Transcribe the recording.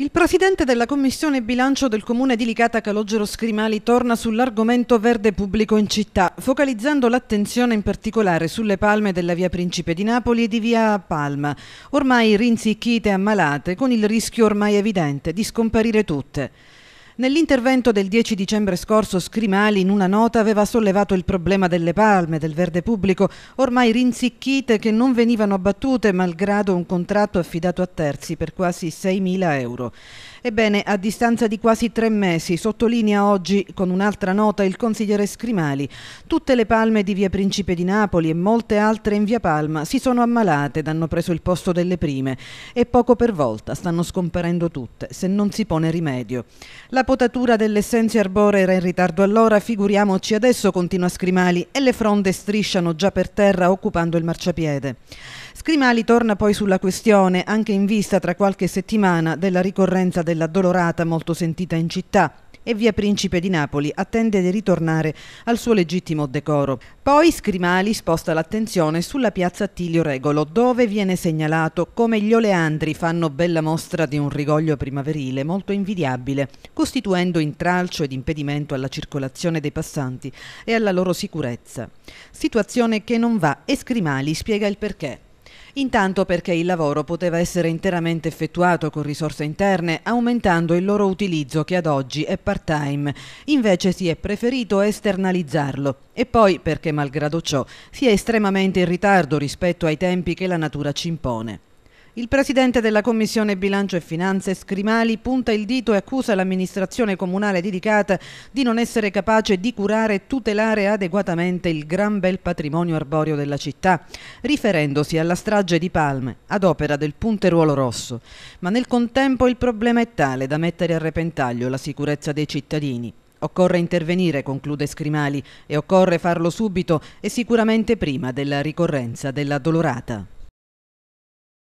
Il presidente della Commissione Bilancio del Comune di Licata Calogero Scrimali torna sull'argomento verde pubblico in città, focalizzando l'attenzione in particolare sulle palme della via Principe di Napoli e di via Palma, ormai rinsicchite e ammalate, con il rischio ormai evidente di scomparire tutte. Nell'intervento del 10 dicembre scorso Scrimali in una nota aveva sollevato il problema delle palme, del verde pubblico, ormai rinsicchite che non venivano abbattute malgrado un contratto affidato a terzi per quasi 6.000 euro. Ebbene, a distanza di quasi tre mesi, sottolinea oggi con un'altra nota il consigliere Scrimali, tutte le palme di via Principe di Napoli e molte altre in via Palma si sono ammalate ed hanno preso il posto delle prime e poco per volta stanno scomparendo tutte se non si pone rimedio. La potatura delle essenze era in ritardo allora, figuriamoci adesso, continua Scrimali, e le fronde strisciano già per terra occupando il marciapiede. Scrimali torna poi sulla questione, anche in vista tra qualche settimana della ricorrenza del della Dolorata molto sentita in città e via Principe di Napoli attende di ritornare al suo legittimo decoro. Poi Scrimali sposta l'attenzione sulla piazza Attilio Regolo, dove viene segnalato come gli oleandri fanno bella mostra di un rigoglio primaverile molto invidiabile, costituendo intralcio ed impedimento alla circolazione dei passanti e alla loro sicurezza. Situazione che non va e Scrimali spiega il perché. Intanto perché il lavoro poteva essere interamente effettuato con risorse interne, aumentando il loro utilizzo che ad oggi è part-time. Invece si è preferito esternalizzarlo. E poi perché, malgrado ciò, si è estremamente in ritardo rispetto ai tempi che la natura ci impone. Il presidente della Commissione Bilancio e Finanze, Scrimali, punta il dito e accusa l'amministrazione comunale di Ricata di non essere capace di curare e tutelare adeguatamente il gran bel patrimonio arborio della città, riferendosi alla strage di Palme ad opera del punteruolo rosso. Ma nel contempo il problema è tale da mettere a repentaglio la sicurezza dei cittadini. Occorre intervenire, conclude Scrimali, e occorre farlo subito e sicuramente prima della ricorrenza della dolorata.